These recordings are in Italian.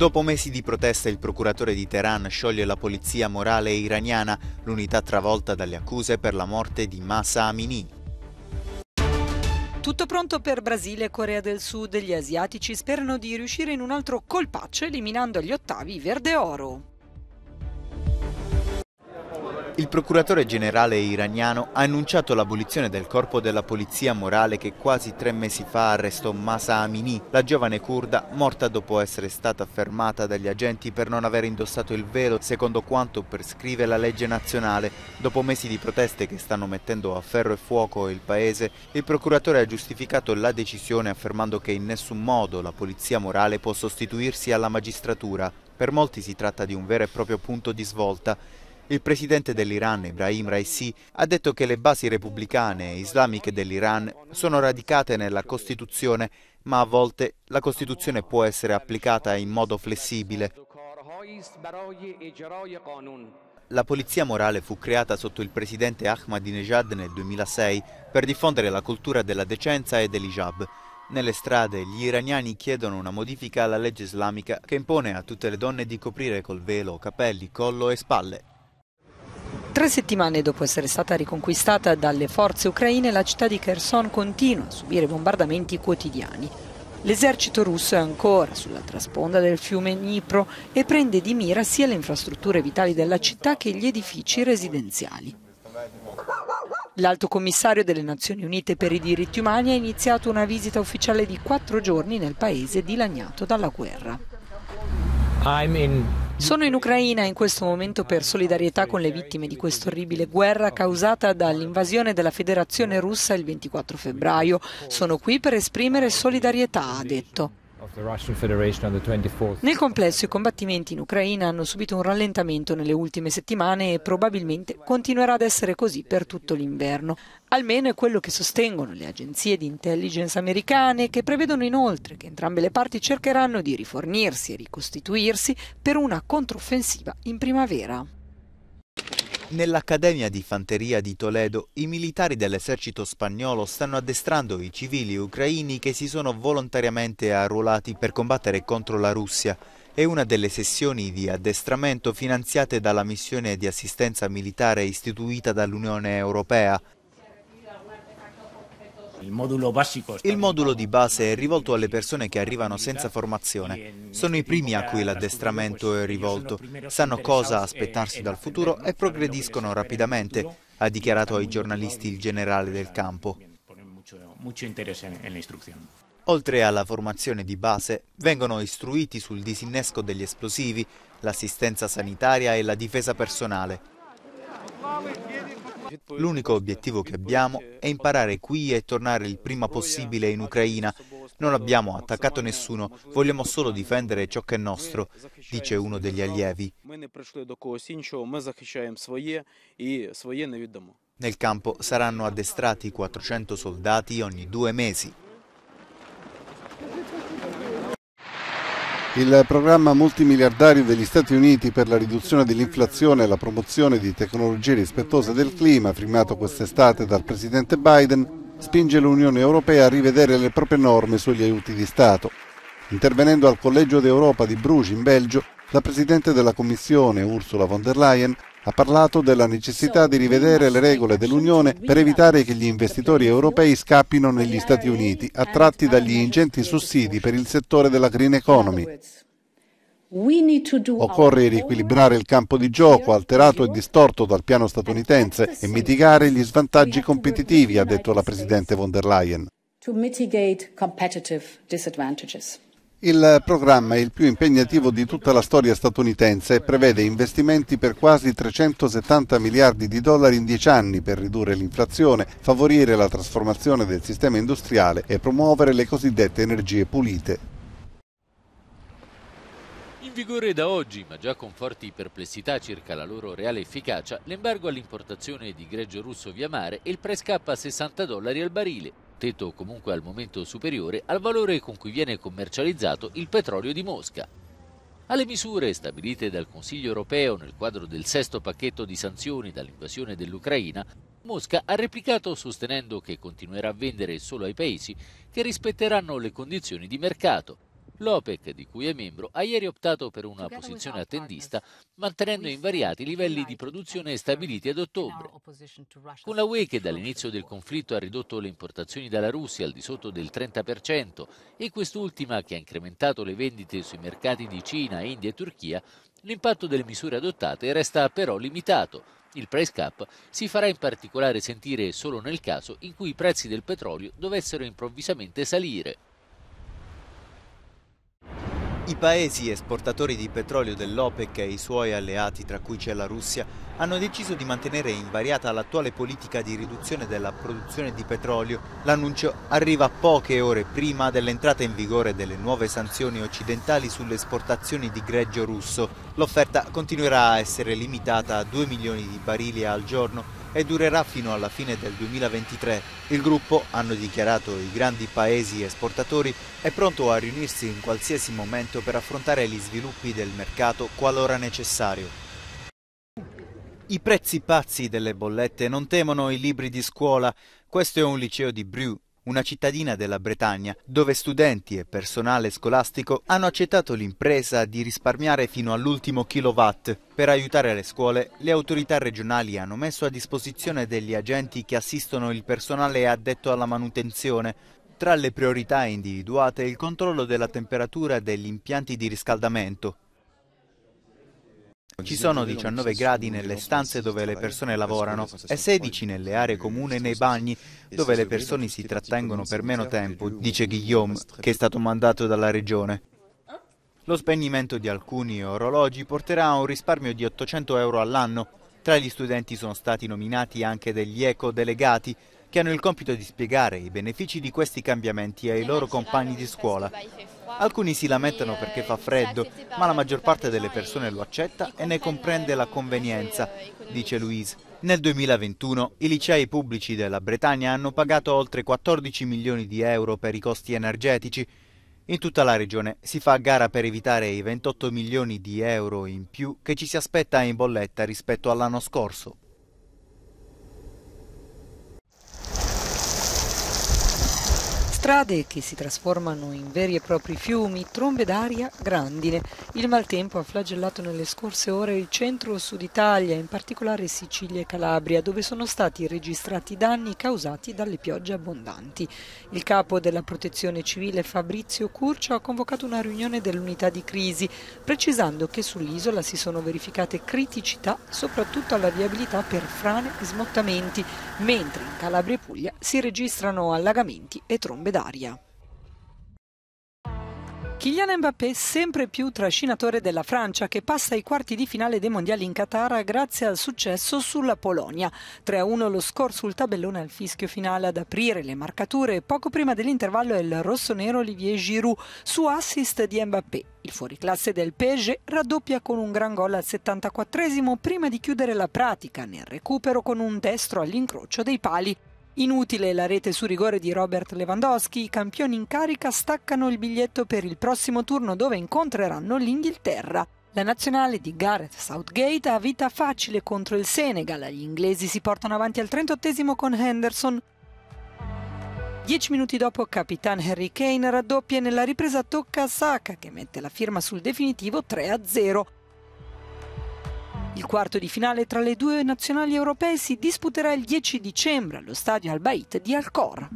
Dopo mesi di proteste il procuratore di Teheran scioglie la polizia morale iraniana, l'unità travolta dalle accuse per la morte di Masa Amini. Tutto pronto per Brasile e Corea del Sud, gli asiatici sperano di riuscire in un altro colpaccio eliminando agli ottavi Verde Oro. Il procuratore generale iraniano ha annunciato l'abolizione del corpo della polizia morale che quasi tre mesi fa arrestò Masa Amini, la giovane curda morta dopo essere stata fermata dagli agenti per non aver indossato il velo secondo quanto prescrive la legge nazionale. Dopo mesi di proteste che stanno mettendo a ferro e fuoco il paese, il procuratore ha giustificato la decisione affermando che in nessun modo la polizia morale può sostituirsi alla magistratura. Per molti si tratta di un vero e proprio punto di svolta. Il presidente dell'Iran, Ibrahim Raisi, ha detto che le basi repubblicane e islamiche dell'Iran sono radicate nella Costituzione, ma a volte la Costituzione può essere applicata in modo flessibile. La polizia morale fu creata sotto il presidente Ahmadinejad nel 2006 per diffondere la cultura della decenza e dell'hijab. Nelle strade gli iraniani chiedono una modifica alla legge islamica che impone a tutte le donne di coprire col velo capelli, collo e spalle Tre settimane dopo essere stata riconquistata dalle forze ucraine, la città di Kherson continua a subire bombardamenti quotidiani. L'esercito russo è ancora sulla trasponda del fiume Dnipro e prende di mira sia le infrastrutture vitali della città che gli edifici residenziali. L'alto commissario delle Nazioni Unite per i diritti umani ha iniziato una visita ufficiale di quattro giorni nel paese dilaniato dalla guerra. Sono in Ucraina in questo momento per solidarietà con le vittime di questa orribile guerra causata dall'invasione della Federazione russa il 24 febbraio. Sono qui per esprimere solidarietà, ha detto. Nel complesso i combattimenti in Ucraina hanno subito un rallentamento nelle ultime settimane e probabilmente continuerà ad essere così per tutto l'inverno. Almeno è quello che sostengono le agenzie di intelligence americane che prevedono inoltre che entrambe le parti cercheranno di rifornirsi e ricostituirsi per una controffensiva in primavera. Nell'Accademia di Fanteria di Toledo i militari dell'esercito spagnolo stanno addestrando i civili ucraini che si sono volontariamente arruolati per combattere contro la Russia. È una delle sessioni di addestramento finanziate dalla missione di assistenza militare istituita dall'Unione Europea. Il modulo, Il modulo di base è rivolto alle persone che arrivano senza formazione. Sono i primi a cui l'addestramento è rivolto. Sanno cosa aspettarsi dal futuro e progrediscono rapidamente, ha dichiarato ai giornalisti il generale del campo. Oltre alla formazione di base, vengono istruiti sul disinnesco degli esplosivi, l'assistenza sanitaria e la difesa personale. L'unico obiettivo che abbiamo è imparare qui e tornare il prima possibile in Ucraina. Non abbiamo attaccato nessuno, vogliamo solo difendere ciò che è nostro, dice uno degli allievi. Nel campo saranno addestrati 400 soldati ogni due mesi. Il programma multimiliardario degli Stati Uniti per la riduzione dell'inflazione e la promozione di tecnologie rispettose del clima, firmato quest'estate dal presidente Biden, spinge l'Unione Europea a rivedere le proprie norme sugli aiuti di Stato. Intervenendo al Collegio d'Europa di Bruges in Belgio, la presidente della Commissione, Ursula von der Leyen, ha parlato della necessità di rivedere le regole dell'Unione per evitare che gli investitori europei scappino negli Stati Uniti, attratti dagli ingenti sussidi per il settore della green economy. Occorre riequilibrare il campo di gioco alterato e distorto dal piano statunitense e mitigare gli svantaggi competitivi, ha detto la Presidente von der Leyen. Il programma, è il più impegnativo di tutta la storia statunitense, e prevede investimenti per quasi 370 miliardi di dollari in dieci anni per ridurre l'inflazione, favorire la trasformazione del sistema industriale e promuovere le cosiddette energie pulite. In vigore da oggi, ma già con forti perplessità circa la loro reale efficacia, l'embargo all'importazione di greggio russo via mare e il prescappa a 60 dollari al barile, tetto o comunque al momento superiore al valore con cui viene commercializzato il petrolio di Mosca. Alle misure stabilite dal Consiglio europeo nel quadro del sesto pacchetto di sanzioni dall'invasione dell'Ucraina, Mosca ha replicato sostenendo che continuerà a vendere solo ai paesi che rispetteranno le condizioni di mercato L'OPEC, di cui è membro, ha ieri optato per una posizione attendista, mantenendo invariati i livelli di produzione stabiliti ad ottobre. Con la UE che dall'inizio del conflitto ha ridotto le importazioni dalla Russia al di sotto del 30% e quest'ultima che ha incrementato le vendite sui mercati di Cina, India e Turchia, l'impatto delle misure adottate resta però limitato. Il price cap si farà in particolare sentire solo nel caso in cui i prezzi del petrolio dovessero improvvisamente salire. I paesi esportatori di petrolio dell'OPEC e i suoi alleati, tra cui c'è la Russia, hanno deciso di mantenere invariata l'attuale politica di riduzione della produzione di petrolio. L'annuncio arriva poche ore prima dell'entrata in vigore delle nuove sanzioni occidentali sulle esportazioni di greggio russo. L'offerta continuerà a essere limitata a 2 milioni di barili al giorno e durerà fino alla fine del 2023. Il gruppo, hanno dichiarato i grandi paesi esportatori, è pronto a riunirsi in qualsiasi momento per affrontare gli sviluppi del mercato qualora necessario. I prezzi pazzi delle bollette non temono i libri di scuola. Questo è un liceo di Brew, una cittadina della Bretagna, dove studenti e personale scolastico hanno accettato l'impresa di risparmiare fino all'ultimo kilowatt. Per aiutare le scuole, le autorità regionali hanno messo a disposizione degli agenti che assistono il personale addetto alla manutenzione. Tra le priorità individuate il controllo della temperatura degli impianti di riscaldamento, ci sono 19 gradi nelle stanze dove le persone lavorano e 16 nelle aree comuni e nei bagni dove le persone si trattengono per meno tempo, dice Guillaume, che è stato mandato dalla regione. Lo spegnimento di alcuni orologi porterà a un risparmio di 800 euro all'anno. Tra gli studenti sono stati nominati anche degli eco-delegati, che hanno il compito di spiegare i benefici di questi cambiamenti ai loro compagni di scuola. Alcuni si lamentano perché eh, fa freddo, ma la maggior parte delle persone lo accetta e ne comprende la convenienza, dice Louise. Nel 2021 i licei pubblici della Bretagna hanno pagato oltre 14 milioni di euro per i costi energetici. In tutta la regione si fa gara per evitare i 28 milioni di euro in più che ci si aspetta in bolletta rispetto all'anno scorso. Strade che si trasformano in veri e propri fiumi, trombe d'aria, grandine. Il maltempo ha flagellato nelle scorse ore il centro sud Italia, in particolare Sicilia e Calabria, dove sono stati registrati danni causati dalle piogge abbondanti. Il capo della protezione civile Fabrizio Curcio ha convocato una riunione dell'unità di crisi, precisando che sull'isola si sono verificate criticità soprattutto alla viabilità per frane e smottamenti, mentre in Calabria e Puglia si registrano allagamenti e trombe d'aria d'aria. Kylian Mbappé, sempre più trascinatore della Francia, che passa ai quarti di finale dei mondiali in Qatar grazie al successo sulla Polonia. 3-1 lo score sul tabellone al fischio finale ad aprire le marcature. Poco prima dell'intervallo è il rossonero Olivier Giroud su assist di Mbappé. Il fuoriclasse del Pege raddoppia con un gran gol al 74 prima di chiudere la pratica nel recupero con un destro all'incrocio dei pali. Inutile la rete su rigore di Robert Lewandowski, i campioni in carica staccano il biglietto per il prossimo turno dove incontreranno l'Inghilterra. La nazionale di Gareth Southgate ha vita facile contro il Senegal, gli inglesi si portano avanti al 38 con Henderson. Dieci minuti dopo Capitan Harry Kane raddoppia e nella ripresa tocca a Saka che mette la firma sul definitivo 3-0. Il quarto di finale tra le due nazionali europee si disputerà il 10 dicembre allo stadio Albaid di Alcor.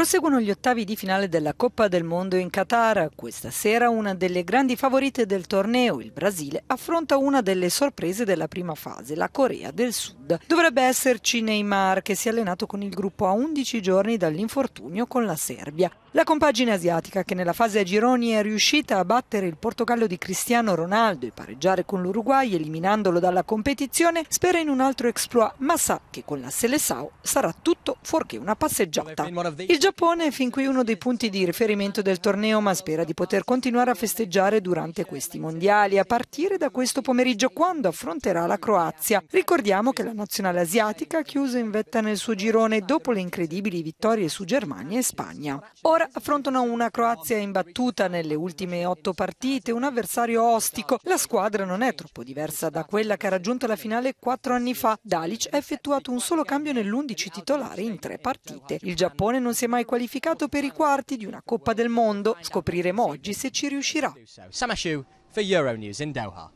Proseguono gli ottavi di finale della Coppa del Mondo in Qatar. Questa sera una delle grandi favorite del torneo, il Brasile, affronta una delle sorprese della prima fase, la Corea del Sud. Dovrebbe esserci Neymar, che si è allenato con il gruppo a 11 giorni dall'infortunio con la Serbia. La compagine asiatica, che nella fase a gironi è riuscita a battere il Portogallo di Cristiano Ronaldo e pareggiare con l'Uruguay, eliminandolo dalla competizione, spera in un altro exploit, ma sa che con la Seleção sarà tutto fuorché una passeggiata. Il Giappone è fin qui uno dei punti di riferimento del torneo, ma spera di poter continuare a festeggiare durante questi mondiali, a partire da questo pomeriggio quando affronterà la Croazia. Ricordiamo che la nazionale asiatica ha chiuso in vetta nel suo girone dopo le incredibili vittorie su Germania e Spagna. Ora affrontano una Croazia imbattuta nelle ultime otto partite, un avversario ostico. La squadra non è troppo diversa da quella che ha raggiunto la finale quattro anni fa. Dalic ha effettuato un solo cambio nell'undici titolare in tre partite. Il Giappone non si è mai è qualificato per i quarti di una Coppa del Mondo. Scopriremo oggi se ci riuscirà. Samashu for Euronews in Doha.